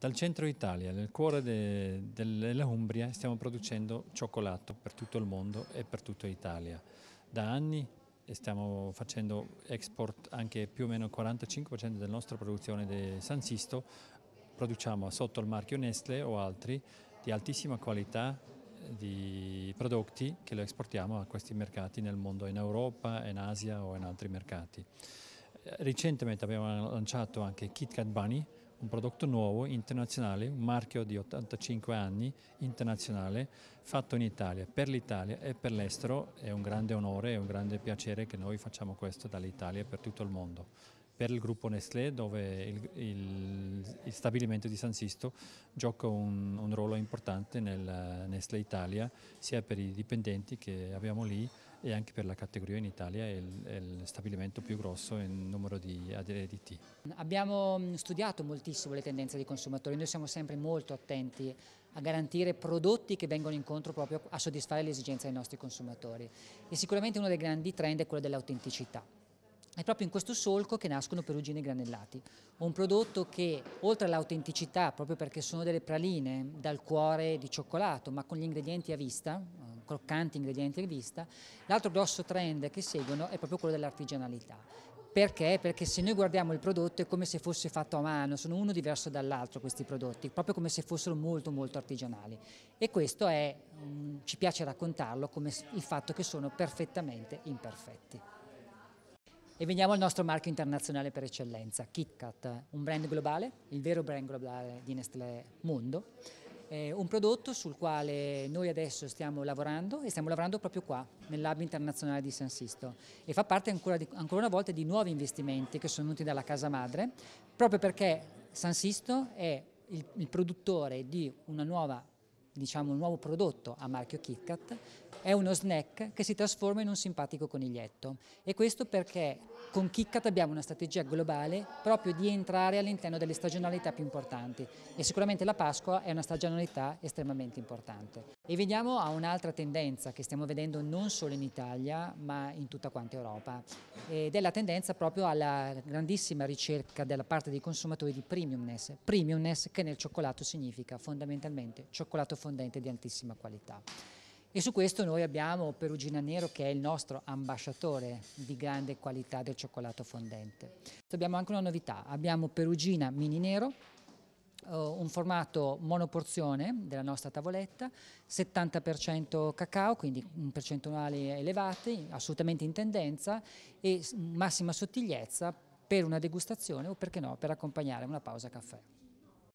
Dal centro Italia, nel cuore de, della Umbria, stiamo producendo cioccolato per tutto il mondo e per tutta Italia. Da anni stiamo facendo export anche più o meno il 45% della nostra produzione di San Sisto, produciamo sotto il marchio Nestle o altri di altissima qualità eh, di prodotti che lo esportiamo a questi mercati nel mondo, in Europa, in Asia o in altri mercati. Eh, recentemente abbiamo lanciato anche KitKat Bunny, un prodotto nuovo, internazionale, un marchio di 85 anni, internazionale, fatto in Italia, per l'Italia e per l'estero. È un grande onore e un grande piacere che noi facciamo questo dall'Italia per tutto il mondo per il gruppo Nestlé dove il, il, il stabilimento di San Sisto gioca un, un, ruolo importante nel Nestlé Italia sia per i dipendenti che abbiamo lì e anche per la categoria in Italia è il, è il stabilimento più grosso in numero di aderenti. Abbiamo mm, studiato moltissimo le tendenze dei consumatori, noi siamo sempre molto attenti a garantire prodotti che vengono incontro proprio a soddisfare le esigenze dei nostri consumatori e sicuramente uno dei grandi trend è quello dell'autenticità. È proprio in questo solco che nascono perugini granellati, un prodotto che oltre all'autenticità, proprio perché sono delle praline dal cuore di cioccolato, ma con gli ingredienti a vista, eh, croccanti ingredienti a vista, l'altro grosso trend che seguono è proprio quello dell'artigianalità. Perché? Perché se noi guardiamo il prodotto è come se fosse fatto a mano, sono uno diverso dall'altro questi prodotti, proprio come se fossero molto molto artigianali. E questo è, mm, ci piace raccontarlo, come il fatto che sono perfettamente imperfetti. E veniamo al nostro marchio internazionale per eccellenza, KitKat, un brand globale, il vero brand globale di Nestlé Mondo, eh, un prodotto sul quale noi adesso stiamo lavorando e stiamo lavorando proprio qua, nel lab internazionale di San Sisto e fa parte ancora, di, ancora una volta di nuovi investimenti che sono venuti dalla casa madre, proprio perché San Sisto è il, il produttore di nuova, diciamo, un nuovo prodotto a marchio KitKat, è uno snack che si trasforma in un simpatico coniglietto e questo perché con Kikkat abbiamo una strategia globale proprio di entrare all'interno delle stagionalità più importanti e sicuramente la Pasqua è una stagionalità estremamente importante. E veniamo a un'altra tendenza che stiamo vedendo non solo in Italia ma in tutta quanta Europa ed è la tendenza proprio alla grandissima ricerca della parte dei consumatori di premiumness, premiumness che nel cioccolato significa fondamentalmente cioccolato fondente di altissima qualità. E su questo noi abbiamo Perugina Nero che è il nostro ambasciatore di grande qualità del cioccolato fondente. Abbiamo anche una novità, abbiamo Perugina Mini Nero, eh, un formato monoporzione della nostra tavoletta, 70% cacao, quindi percentuali elevate, assolutamente in tendenza e massima sottigliezza per una degustazione o perché no, per accompagnare una pausa caffè.